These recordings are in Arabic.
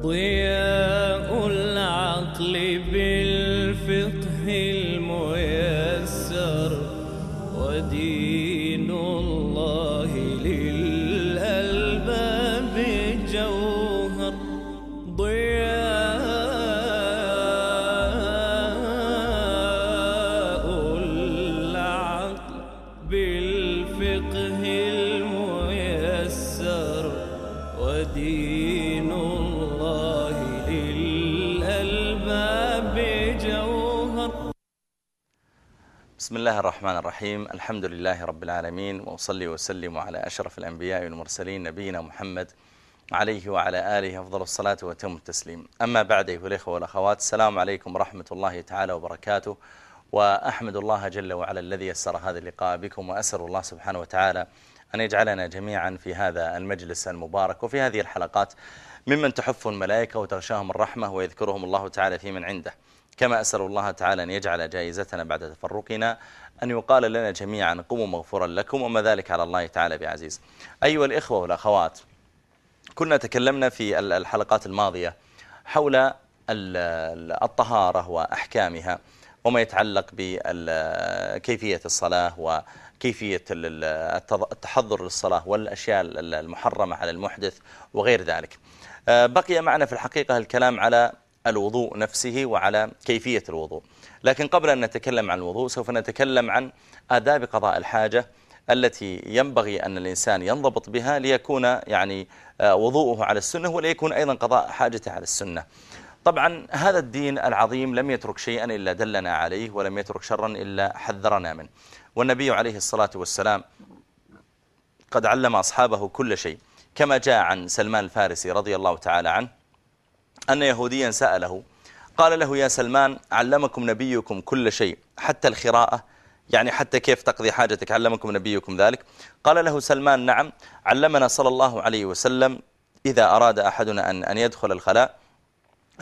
Blair. بسم الله الرحمن الرحيم الحمد لله رب العالمين وأصلي وسلم على أشرف الأنبياء والمرسلين نبينا محمد عليه وعلى آله أفضل الصلاة وتم التسليم أما بعد أيها الإخوة والأخوات السلام عليكم ورحمة الله تعالى وبركاته وأحمد الله جل وعلا الذي يسر هذا اللقاء بكم وأسر الله سبحانه وتعالى أن يجعلنا جميعا في هذا المجلس المبارك وفي هذه الحلقات ممن تحف الملائكة وتغشاهم الرحمة ويذكرهم الله تعالى في من عنده كما أسأل الله تعالى أن يجعل جائزتنا بعد تفرقنا أن يقال لنا جميعا قوموا مغفورا لكم وما ذلك على الله تعالى بعزيز أيها الإخوة والأخوات كنا تكلمنا في الحلقات الماضية حول الطهارة وأحكامها وما يتعلق بكيفية الصلاة وكيفية التحضر للصلاة والأشياء المحرمة على المحدث وغير ذلك آه، بقي معنا في الحقيقة الكلام على الوضوء نفسه وعلى كيفية الوضوء لكن قبل أن نتكلم عن الوضوء سوف نتكلم عن آداب قضاء الحاجة التي ينبغي أن الإنسان ينضبط بها ليكون يعني آه، وضوءه على السنة وليكون أيضا قضاء حاجته على السنة طبعا هذا الدين العظيم لم يترك شيئا إلا دلنا عليه ولم يترك شرا إلا حذرنا منه والنبي عليه الصلاة والسلام قد علم أصحابه كل شيء كما جاء عن سلمان الفارسي رضي الله تعالى عنه أن يهوديا سأله قال له يا سلمان علمكم نبيكم كل شيء حتى الخراءة يعني حتى كيف تقضي حاجتك علمكم نبيكم ذلك قال له سلمان نعم علمنا صلى الله عليه وسلم إذا أراد أحدنا أن, أن يدخل الخلاء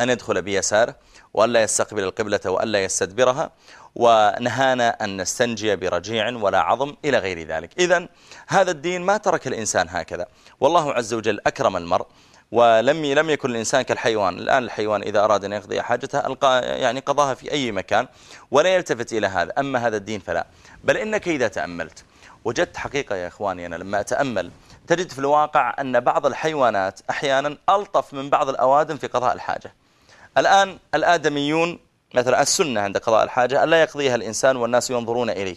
أن يدخل بيساره وألا يستقبل القبلة وألا يستدبرها ونهانا أن نستنجي برجيع ولا عظم إلى غير ذلك إذا هذا الدين ما ترك الإنسان هكذا والله عز وجل أكرم المرء ولم لم يكن الإنسان كالحيوان الآن الحيوان إذا أراد أن يقضي حاجته ألقى يعني قضاها في أي مكان ولا يلتفت إلى هذا أما هذا الدين فلا بل إنك إذا تأملت وجدت حقيقة يا إخواني أنا لما أتأمل تجد في الواقع أن بعض الحيوانات أحيانا ألطف من بعض الأوادم في قضاء الحاجة الآن الآدميون مثلا السنة عند قضاء الحاجة ألا يقضيها الإنسان والناس ينظرون إليه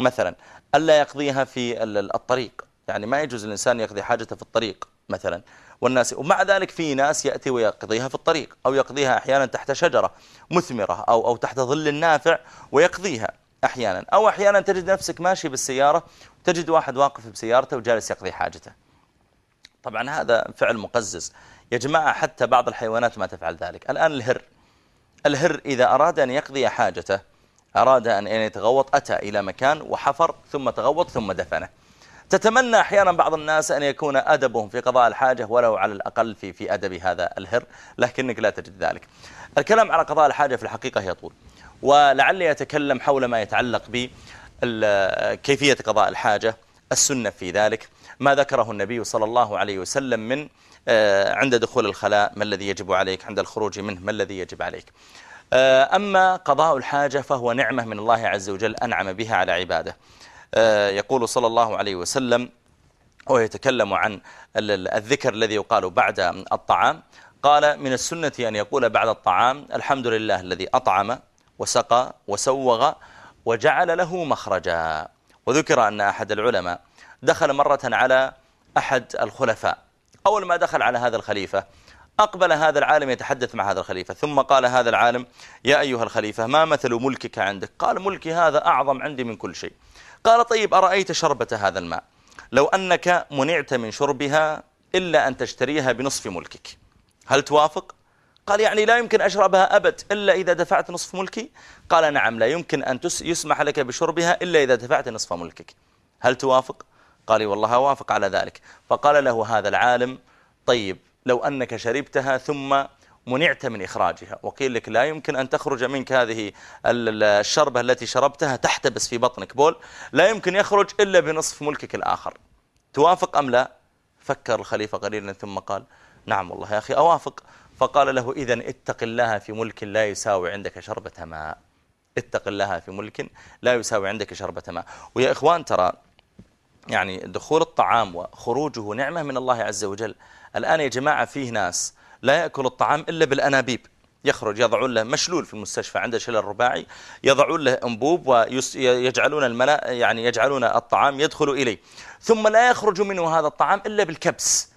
مثلا ألا يقضيها في الطريق يعني ما يجوز الإنسان يقضي حاجته في الطريق مثلا والناس ومع ذلك في ناس يأتي ويقضيها في الطريق أو يقضيها أحيانا تحت شجرة مثمرة أو, أو تحت ظل نافع ويقضيها أحيانا أو أحيانا تجد نفسك ماشي بالسيارة تجد واحد واقف بسيارته وجالس يقضي حاجته طبعا هذا فعل مقزز يا جماعة حتى بعض الحيوانات ما تفعل ذلك الآن الهر الهر إذا أراد أن يقضي حاجته أراد أن يتغوط أتى إلى مكان وحفر ثم تغوط ثم دفنه تتمنى أحيانا بعض الناس أن يكون أدبهم في قضاء الحاجة ولو على الأقل في في أدب هذا الهر لكنك لا تجد ذلك الكلام على قضاء الحاجة في الحقيقة يطول ولعلي أتكلم حول ما يتعلق بكيفية قضاء الحاجة السنة في ذلك ما ذكره النبي صلى الله عليه وسلم من آه، عند دخول الخلاء ما الذي يجب عليك عند الخروج منه ما الذي يجب عليك آه، أما قضاء الحاجة فهو نعمة من الله عز وجل أنعم بها على عباده آه، يقول صلى الله عليه وسلم وهو يتكلم عن الذكر الذي يقال بعد الطعام قال من السنة أن يقول بعد الطعام الحمد لله الذي أطعم وسقى وسوغ وجعل له مخرجا وذكر أن أحد العلماء دخل مرة على أحد الخلفاء أول ما دخل على هذا الخليفة أقبل هذا العالم يتحدث مع هذا الخليفة ثم قال هذا العالم يا أيها الخليفة ما مثل ملكك عندك قال ملكي هذا أعظم عندي من كل شيء قال طيب أرأيت شربة هذا الماء لو أنك منعت من شربها إلا أن تشتريها بنصف ملكك هل توافق؟ قال يعني لا يمكن أشربها أبد إلا إذا دفعت نصف ملكي قال نعم لا يمكن أن يسمح لك بشربها إلا إذا دفعت نصف ملكك هل توافق؟ قال والله وافق على ذلك فقال له هذا العالم طيب لو أنك شربتها ثم منعت من إخراجها وقيل لك لا يمكن أن تخرج منك هذه الشربة التي شربتها تحتبس في بطنك بول لا يمكن يخرج إلا بنصف ملكك الآخر توافق أم لا فكر الخليفة قليلا ثم قال نعم والله يا أخي أوافق فقال له إذا اتق الله في ملك لا يساوي عندك شربة ماء اتق الله في ملك لا يساوي عندك شربة ماء ويا إخوان ترى يعني دخول الطعام وخروجه نعمة من الله عز وجل الآن يا جماعة فيه ناس لا يأكل الطعام إلا بالأنابيب يخرج يضعون له مشلول في المستشفى عنده شلل رباعي يضعون له أنبوب ويجعلون الملا يعني يجعلون الطعام يدخل إليه ثم لا يخرج منه هذا الطعام إلا بالكبس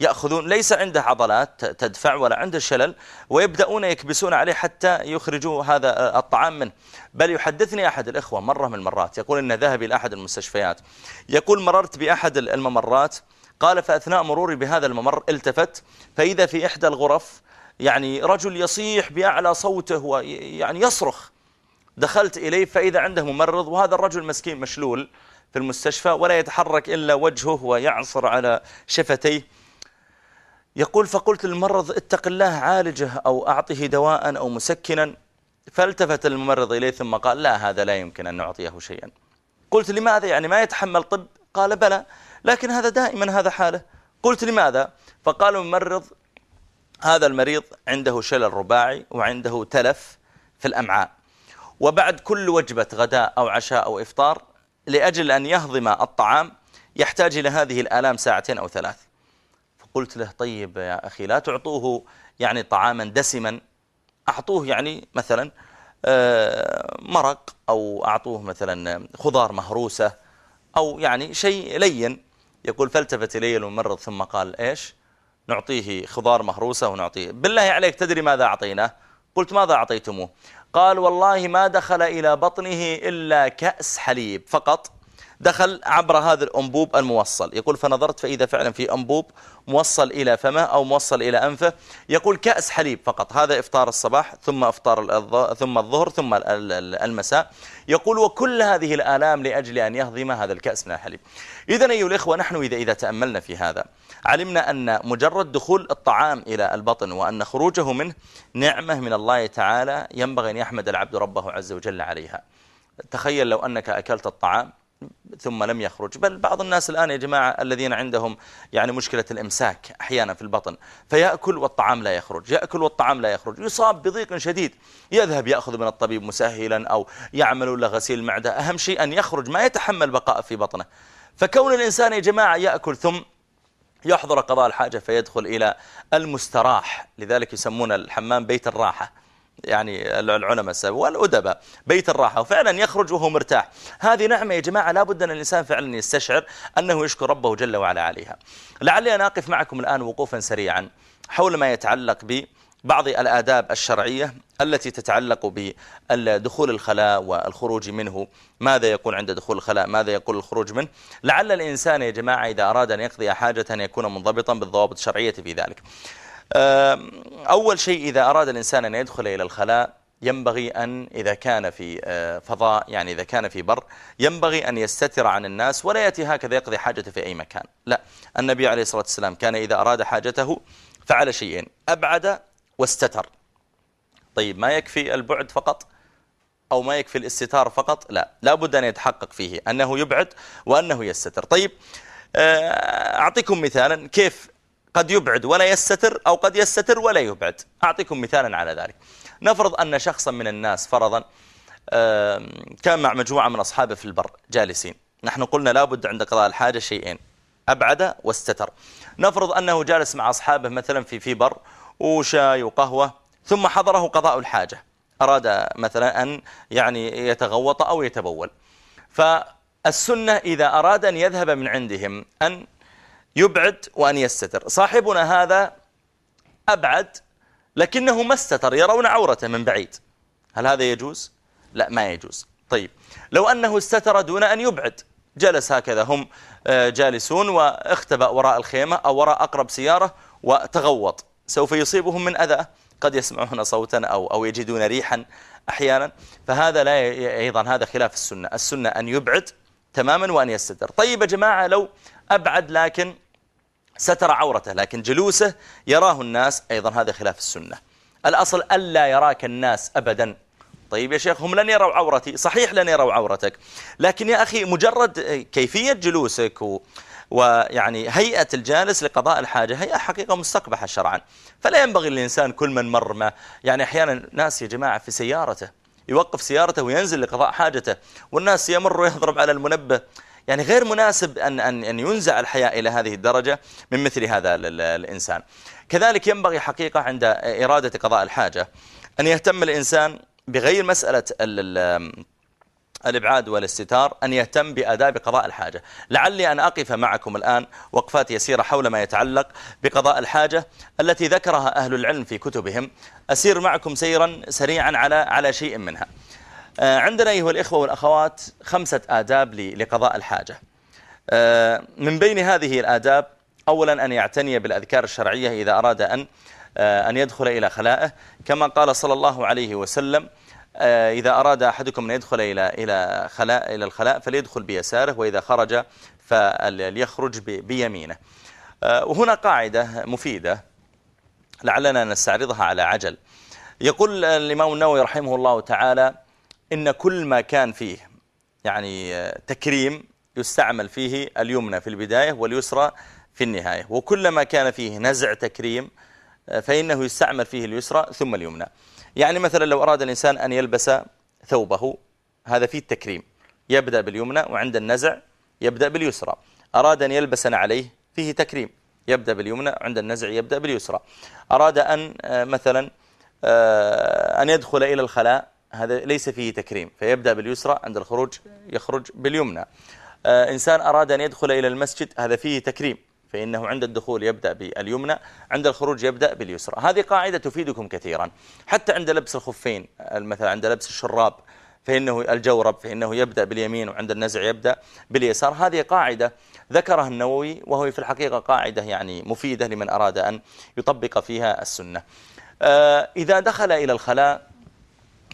يأخذون ليس عنده عضلات تدفع ولا عنده شلل ويبدأون يكبسون عليه حتى يخرجوا هذا آه، الطعام منه بل يحدثني أحد الإخوة مرة من المرات يقول إن ذهب إلى أحد المستشفيات يقول مررت بأحد الممرات قال فأثناء مروري بهذا الممر التفت فإذا في إحدى الغرف يعني رجل يصيح بأعلى صوته ويعني يصرخ دخلت إليه فإذا عنده ممرض وهذا الرجل مسكين مشلول في المستشفى ولا يتحرك إلا وجهه ويعصر على شفتيه يقول فقلت للممرض اتق الله عالجه أو أعطه دواء أو مسكنا فالتفت الممرض إليه ثم قال لا هذا لا يمكن أن نعطيه شيئا قلت لماذا يعني ما يتحمل طب قال بلى لكن هذا دائما هذا حاله قلت لماذا فقال الممرض هذا المريض عنده شلل رباعي وعنده تلف في الأمعاء وبعد كل وجبة غداء أو عشاء أو إفطار لأجل أن يهضم الطعام يحتاج إلى هذه الآلام ساعتين أو ثلاث فقلت له طيب يا أخي لا تعطوه يعني طعاما دسما أعطوه يعني مثلا آه، مرق أو أعطوه مثلا خضار مهروسة أو يعني شيء لين يقول فالتفت إلي الممرض ثم قال إيش نعطيه خضار مهروسة ونعطيه بالله عليك تدري ماذا أعطيناه قلت ماذا أعطيتموه قال والله ما دخل إلى بطنه إلا كأس حليب فقط دخل عبر هذا الأنبوب الموصل يقول فنظرت فإذا فعلا في أنبوب موصل إلى فمه أو موصل إلى أنفه يقول كأس حليب فقط هذا إفطار الصباح ثم إفطار ثم الظهر ثم المساء يقول وكل هذه الآلام لأجل أن يهضم هذا الكأس من الحليب إذا أيها الإخوة نحن إذا, إذا تأملنا في هذا علمنا أن مجرد دخول الطعام إلى البطن وأن خروجه منه نعمة من الله تعالى ينبغي أن يحمد العبد ربه عز وجل عليها تخيل لو أنك أكلت الطعام ثم لم يخرج بل بعض الناس الآن يا جماعة الذين عندهم يعني مشكلة الإمساك أحيانا في البطن فيأكل والطعام لا يخرج يأكل والطعام لا يخرج يصاب بضيق شديد يذهب يأخذ من الطبيب مسهلا أو يعمل لغسيل المعدة أهم شيء أن يخرج ما يتحمل بقاء في بطنه فكون الإنسان يا جماعة يأكل ثم يحضر قضاء الحاجة فيدخل إلى المستراح لذلك يسمون الحمام بيت الراحة يعني العلماء السابق والأدباء بيت الراحة وفعلا يخرج وهو مرتاح هذه نعمة يا جماعة لابد أن الإنسان فعلا يستشعر أنه يشكر ربه جل وعلا عليها لعلي أنا أقف معكم الآن وقوفا سريعا حول ما يتعلق ببعض الآداب الشرعية التي تتعلق بدخول الخلاء والخروج منه ماذا يقول عند دخول الخلاء ماذا يقول الخروج منه لعل الإنسان يا جماعة إذا أراد أن يقضي حاجة أن يكون منضبطا بالضوابط الشرعية في ذلك أول شيء إذا أراد الإنسان أن يدخل إلى الخلاء ينبغي أن إذا كان في آه، فضاء يعني إذا كان في بر ينبغي أن يستتر عن الناس ولا يأتي هكذا يقضي حاجته في أي مكان لا النبي عليه الصلاة والسلام كان إذا أراد حاجته فعل شيئين أبعد واستتر طيب ما يكفي البعد فقط أو ما يكفي الاستتار فقط لا لابد أن يتحقق فيه أنه يبعد وأنه يستتر طيب آه، أعطيكم مثالا كيف قد يبعد ولا يستتر أو قد يستتر ولا يبعد أعطيكم مثالا على ذلك نفرض أن شخصا من الناس فرضا كان مع مجموعة من أصحابه في البر جالسين نحن قلنا لابد عند قضاء الحاجة شيئين أبعد واستتر نفرض أنه جالس مع أصحابه مثلا في في بر وشاي وقهوة ثم حضره قضاء الحاجة أراد مثلا أن يعني يتغوط أو يتبول فالسنة إذا أراد أن يذهب من عندهم أن يبعد وأن يستتر صاحبنا هذا أبعد لكنه ما استتر يرون عورته من بعيد هل هذا يجوز؟ لا ما يجوز طيب لو أنه استتر دون أن يبعد جلس هكذا هم آه، جالسون واختبأ وراء الخيمة أو وراء أقرب سيارة وتغوط سوف يصيبهم من أذى قد يسمعون صوتا أو, أو يجدون ريحا أحيانا فهذا لا أيضا هذا خلاف السنة السنة أن يبعد تماما وأن يستتر طيب يا جماعة لو أبعد لكن ستر عورته لكن جلوسه يراه الناس أيضا هذا خلاف السنة الأصل ألا يراك الناس أبدا طيب يا شيخ هم لن يروا عورتي صحيح لن يروا عورتك لكن يا أخي مجرد كيفية جلوسك و ويعني هيئة الجالس لقضاء الحاجة هيئة حقيقة مستقبحة شرعا فلا ينبغي للإنسان كل من مر ما يعني أحيانا ناس يا جماعة في سيارته يوقف سيارته وينزل لقضاء حاجته والناس يمر ويضرب على المنبه يعني غير مناسب أن, أن, أن ينزع الحياء إلى هذه الدرجة من مثل هذا الإنسان كذلك ينبغي حقيقة عند إرادة قضاء الحاجة أن يهتم الإنسان بغير مسألة الإبعاد والاستتار أن يهتم بأداب قضاء الحاجة لعلي أن أقف معكم الآن وقفات يسيرة حول ما يتعلق بقضاء الحاجة التي ذكرها أهل العلم في كتبهم أسير معكم سيرا سريعا على على شيء منها آه، عندنا أيها الإخوة والأخوات خمسة آداب لقضاء الحاجة آه، من بين هذه الآداب أولا أن يعتني بالأذكار الشرعية إذا أراد أن آه، أن يدخل إلى خلائه كما قال صلى الله عليه وسلم إذا أراد أحدكم أن يدخل إلى إلى خلاء إلى الخلاء فليدخل بيساره وإذا خرج فليخرج بيمينه وهنا قاعدة مفيدة لعلنا نستعرضها على عجل يقول الإمام النووي رحمه الله تعالى إن كل ما كان فيه يعني تكريم يستعمل فيه اليمنى في البداية واليسرى في النهاية وكلما كان فيه نزع تكريم آه، فإنه يستعمل فيه اليسرى ثم اليمنى يعني مثلا لو أراد الإنسان أن يلبس ثوبه هذا فيه التكريم يبدأ باليمنى وعند النزع يبدأ باليسرى أراد أن يلبس عليه فيه تكريم يبدأ باليمنى عند النزع يبدأ باليسرى أراد أن آه، مثلا آه، أن يدخل إلى الخلاء هذا ليس فيه تكريم فيبدأ باليسرى عند الخروج يخرج باليمنى آه، إنسان أراد أن يدخل إلى المسجد هذا فيه تكريم فإنه عند الدخول يبدأ باليمنى عند الخروج يبدأ باليسرى هذه قاعدة تفيدكم كثيرا حتى عند لبس الخفين مثلا عند لبس الشراب فإنه الجورب فإنه يبدأ باليمين وعند النزع يبدأ باليسار هذه قاعدة ذكرها النووي وهو في الحقيقة قاعدة يعني مفيدة لمن أراد أن يطبق فيها السنة آه، إذا دخل إلى الخلاء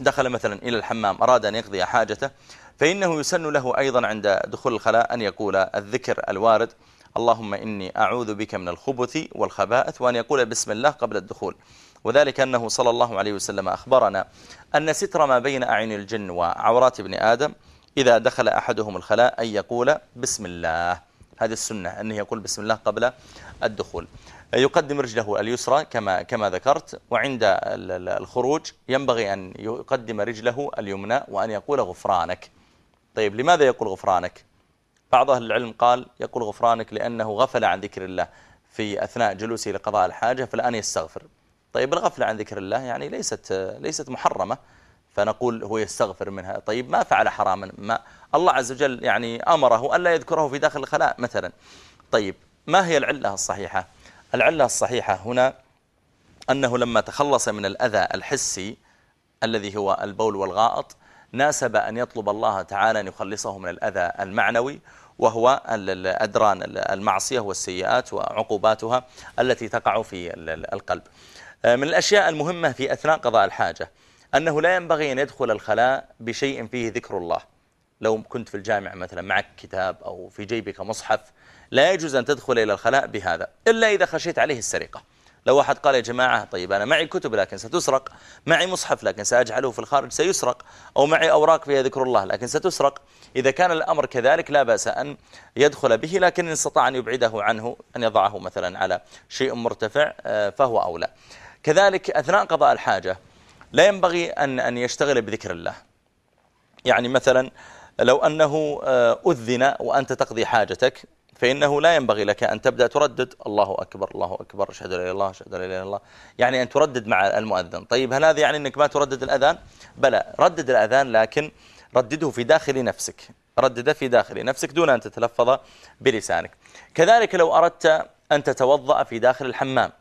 دخل مثلا إلى الحمام أراد أن يقضي حاجته فإنه يسن له أيضا عند دخول الخلاء أن يقول الذكر الوارد اللهم إني أعوذ بك من الخبث والخبائث وأن يقول بسم الله قبل الدخول وذلك أنه صلى الله عليه وسلم أخبرنا أن ستر ما بين أعين الجن وعورات ابن آدم إذا دخل أحدهم الخلاء أن يقول بسم الله هذه السنة أنه يقول بسم الله قبل الدخول يقدم رجله اليسرى كما كما ذكرت وعند الخروج ينبغي أن يقدم رجله اليمنى وأن يقول غفرانك طيب لماذا يقول غفرانك بعض أهل العلم قال يقول غفرانك لأنه غفل عن ذكر الله في أثناء جلوسه لقضاء الحاجة فالآن يستغفر طيب الغفلة عن ذكر الله يعني ليست ليست محرمة فنقول هو يستغفر منها طيب ما فعل حراما ما الله عز وجل يعني أمره ألا يذكره في داخل الخلاء مثلا طيب ما هي العلة الصحيحة العلة الصحيحة هنا أنه لما تخلص من الأذى الحسي الذي هو البول والغائط ناسب أن يطلب الله تعالى أن يخلصه من الأذى المعنوي وهو الأدران المعصية والسيئات وعقوباتها التي تقع في القلب آه، من الأشياء المهمة في أثناء قضاء الحاجة أنه لا ينبغي أن يدخل الخلاء بشيء فيه ذكر الله لو كنت في الجامعة مثلا معك كتاب أو في جيبك مصحف لا يجوز أن تدخل إلى الخلاء بهذا إلا إذا خشيت عليه السرقة لو أحد قال يا جماعة طيب أنا معي كتب لكن ستسرق معي مصحف لكن سأجعله في الخارج سيسرق أو معي أوراق فيها ذكر الله لكن ستسرق إذا كان الأمر كذلك لا بأس أن يدخل به لكن إن استطاع أن يبعده عنه أن يضعه مثلا على شيء مرتفع آه، فهو أولى كذلك أثناء قضاء الحاجة لا ينبغي أن أن يشتغل بذكر الله يعني مثلا لو أنه آه، أذن وأنت تقضي حاجتك فإنه لا ينبغي لك أن تبدأ تردد الله أكبر الله أكبر أشهد أن لا إله الله أشهد لا إله الله يعني أن تردد مع المؤذن طيب هل هذا يعني أنك ما تردد الأذان بلى ردد الأذان لكن ردده في داخل نفسك ردده في داخل نفسك دون أن تتلفظ بلسانك كذلك لو أردت أن تتوضأ في داخل الحمام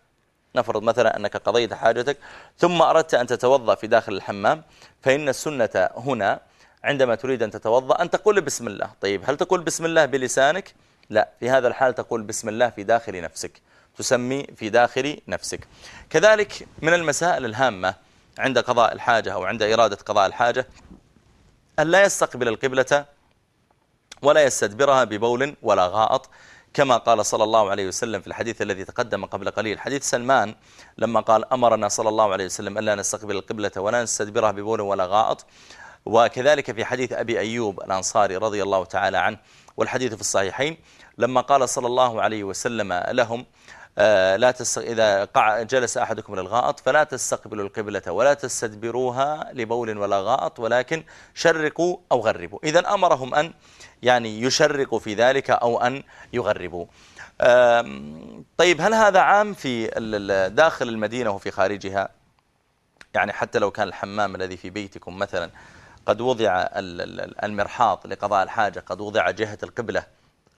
نفرض مثلا أنك قضيت حاجتك ثم أردت أن تتوضأ في داخل الحمام فإن السنة هنا عندما تريد أن تتوضأ أن تقول بسم الله طيب هل تقول بسم الله بلسانك؟ لا في هذا الحال تقول بسم الله في داخل نفسك تسمي في داخل نفسك كذلك من المسائل الهامة عند قضاء الحاجة أو عند إرادة قضاء الحاجة أن لا يستقبل القبلة ولا يستدبرها ببول ولا غائط كما قال صلى الله عليه وسلم في الحديث الذي تقدم قبل قليل حديث سلمان لما قال أمرنا صلى الله عليه وسلم أن لا نستقبل القبلة ولا نستدبرها ببول ولا غائط وكذلك في حديث أبي أيوب الأنصاري رضي الله تعالى عنه والحديث في الصحيحين لما قال صلى الله عليه وسلم لهم آه، لا تستق... إذا قع... جلس أحدكم للغائط فلا تستقبلوا القبلة ولا تستدبروها لبول ولا غائط ولكن شرقوا أو غربوا إذا أمرهم أن يعني يشرقوا في ذلك أو أن يغربوا طيب هل هذا عام في داخل المدينة وفي خارجها يعني حتى لو كان الحمام الذي في بيتكم مثلا قد وضع المرحاض لقضاء الحاجة قد وضع جهة القبلة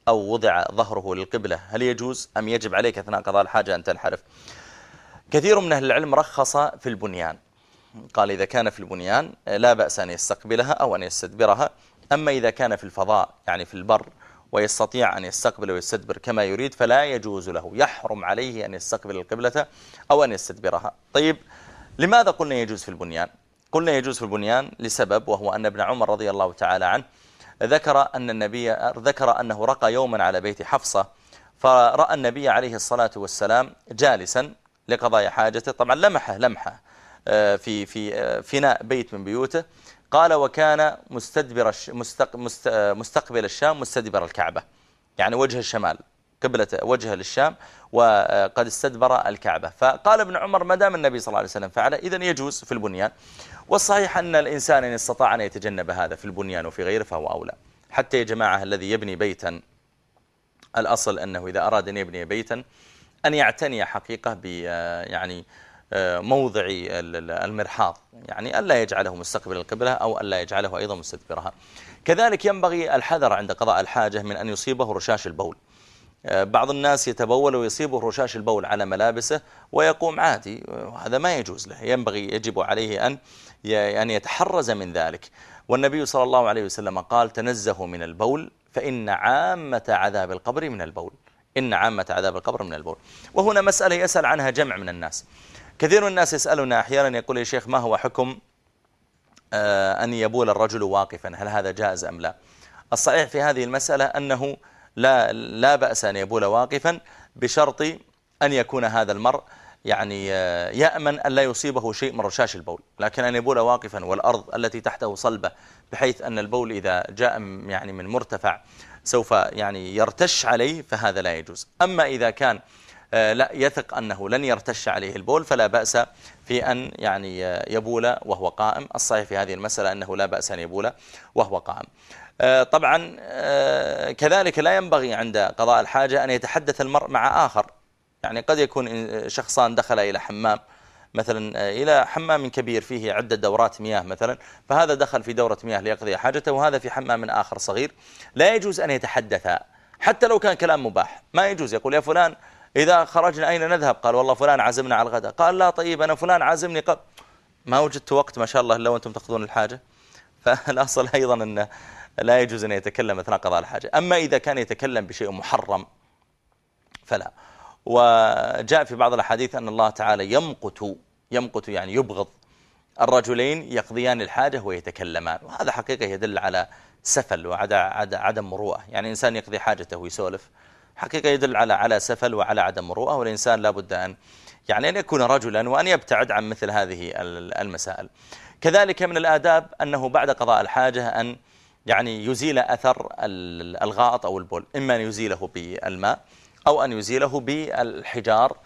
أو وضع ظهره للقبلة هل يجوز أم يجب عليك أثناء قضاء الحاجة أن تنحرف كثير من أهل العلم رخص في البنيان قال إذا كان في البنيان لا بأس أن يستقبلها أو أن يستدبرها أما إذا كان في الفضاء يعني في البر ويستطيع أن يستقبل ويستدبر كما يريد فلا يجوز له يحرم عليه أن يستقبل القبلة أو أن يستدبرها طيب لماذا قلنا يجوز في البنيان قلنا يجوز في البنيان لسبب وهو أن ابن عمر رضي الله تعالى عنه ذكر أن النبي ذكر أنه رقى يوما على بيت حفصة فرأى النبي عليه الصلاة والسلام جالسا لقضاء حاجته طبعا لمحه لمحه آه، في في آه، فناء بيت من بيوته قال وكان مستدبر آه، مستقبل الشام مستدبر الكعبة يعني وجه الشمال قبلة وجهه للشام وقد استدبر الكعبة فقال ابن عمر ما دام النبي صلى الله عليه وسلم فعل إذا يجوز في البنيان والصحيح أن الإنسان إن استطاع أن يتجنب هذا في البنيان وفي غيره فهو أولى حتى يا جماعة الذي يبني بيتا الأصل أنه إذا أراد أن يبني بيتا أن يعتني حقيقة ب يعني موضع المرحاض يعني ألا يجعله مستقبل القبلة أو ألا يجعله أيضا مستدبرها كذلك ينبغي الحذر عند قضاء الحاجة من أن يصيبه رشاش البول آه، بعض الناس يتبول ويصيبه رشاش البول على ملابسه ويقوم عادي آه، هذا ما يجوز له ينبغي يجب عليه أن أن يتحرز من ذلك والنبي صلى الله عليه وسلم قال تنزهوا من البول فإن عامة عذاب القبر من البول إن عامة عذاب القبر من البول وهنا مسألة يسأل عنها جمع من الناس كثير من الناس يسألنا أحيانا يقول يا شيخ ما هو حكم آه، أن يبول الرجل واقفا هل هذا جائز أم لا الصحيح في هذه المسألة أنه لا, لا بأس أن يبول واقفا بشرط أن يكون هذا المرء يعني آه، يأمن أن لا يصيبه شيء من رشاش البول لكن أن يبول واقفا والأرض التي تحته صلبة بحيث أن البول إذا جاء يعني من مرتفع سوف يعني يرتش عليه فهذا لا يجوز أما إذا كان آه، لا يثق أنه لن يرتش عليه البول فلا بأس في أن يعني آه، يبول وهو قائم الصحيح في هذه المسألة أنه لا بأس أن يبول وهو قائم آه، طبعا آه، كذلك لا ينبغي عند قضاء الحاجة أن يتحدث المرء مع آخر يعني قد يكون شخصان دخل إلى حمام مثلا آه، إلى حمام كبير فيه عدة دورات مياه مثلا فهذا دخل في دورة مياه ليقضي حاجته وهذا في حمام آخر صغير لا يجوز أن يتحدثا حتى لو كان كلام مباح ما يجوز يقول يا فلان إذا خرجنا أين نذهب قال والله فلان عزمنا على الغداء قال لا طيب أنا فلان عزمني قبل ما وجدت وقت ما شاء الله إلا وأنتم تقضون الحاجة فالأصل أيضا أنه لا يجوز أن يتكلم أثناء قضاء الحاجة أما إذا كان يتكلم بشيء محرم فلا وجاء في بعض الأحاديث أن الله تعالى يمقت يمقت يعني يبغض الرجلين يقضيان الحاجة ويتكلمان وهذا حقيقة يدل على سفل وعدم مروءة يعني إنسان يقضي حاجته ويسولف حقيقة يدل على على سفل وعلى عدم مروءة والإنسان لابد أن يعني أن يكون رجلا وأن يبتعد عن مثل هذه المسائل كذلك من الآداب أنه بعد قضاء الحاجة أن يعني يزيل أثر الغائط أو البول إما أن يزيله بالماء أو أن يزيله بالحجار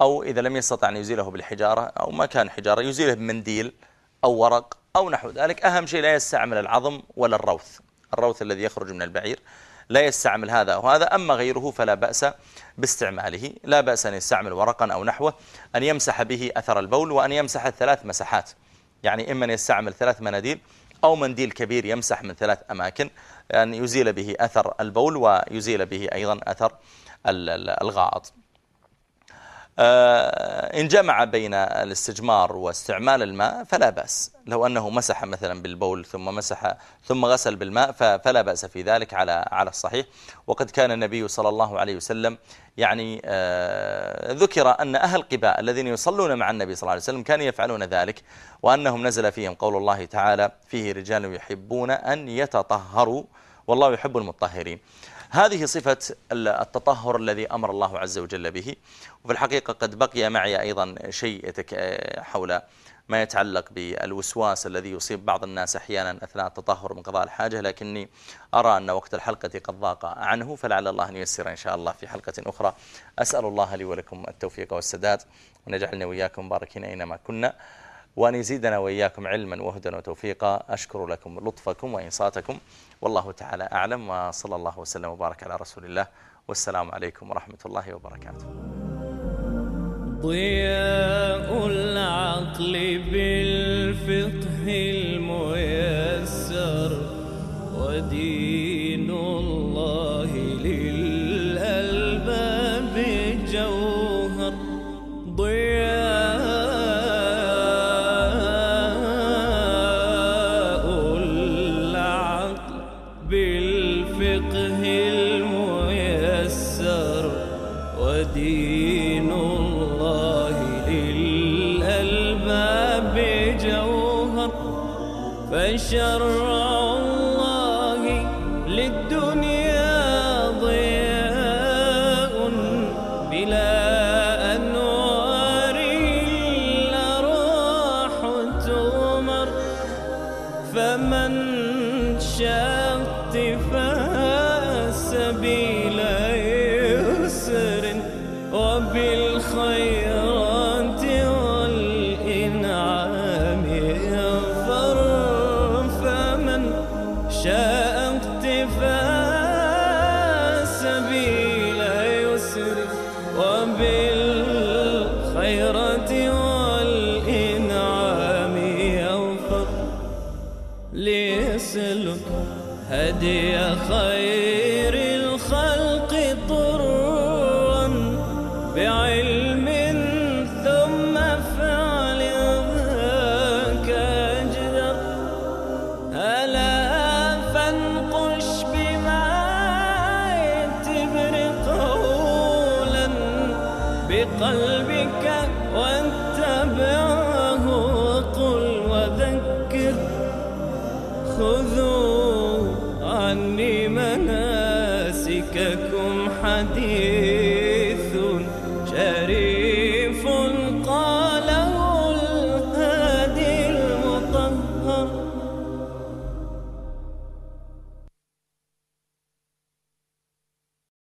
أو إذا لم يستطع أن يزيله بالحجارة أو ما كان حجارة يزيله بمنديل أو ورق أو نحو ذلك أهم شيء لا يستعمل العظم ولا الروث الروث الذي يخرج من البعير لا يستعمل هذا وهذا أما غيره فلا بأس باستعماله لا بأس أن يستعمل ورقا أو نحوه أن يمسح به أثر البول وأن يمسح الثلاث مسحات يعني إما أن يستعمل ثلاث مناديل أو منديل كبير يمسح من ثلاث أماكن أن يزيل به أثر البول ويزيل به أيضا أثر الغائط آه، إن جمع بين الاستجمار واستعمال الماء فلا بأس لو أنه مسح مثلا بالبول ثم مسح ثم غسل بالماء فلا بأس في ذلك على على الصحيح وقد كان النبي صلى الله عليه وسلم يعني آه، ذكر أن أهل قباء الذين يصلون مع النبي صلى الله عليه وسلم كانوا يفعلون ذلك وأنهم نزل فيهم قول الله تعالى فيه رجال يحبون أن يتطهروا والله يحب المطهرين هذه صفة التطهر الذي أمر الله عز وجل به وفي الحقيقة قد بقي معي أيضا شيء حول ما يتعلق بالوسواس الذي يصيب بعض الناس احيانا اثناء التطهر من قضاء الحاجه لكني ارى ان وقت الحلقه قد ضاق عنه فلعل الله ان ييسر ان شاء الله في حلقه اخرى اسال الله لي ولكم التوفيق والسداد ونجعلنا واياكم مباركين اينما كنا وأن يزيدنا وإياكم علما وهدى وتوفيقا أشكر لكم لطفكم وإنصاتكم والله تعالى أعلم وصلى الله وسلم وبارك على رسول الله والسلام عليكم ورحمة الله وبركاته ضياء العقل بالفقه الميسر ودين فمن شاء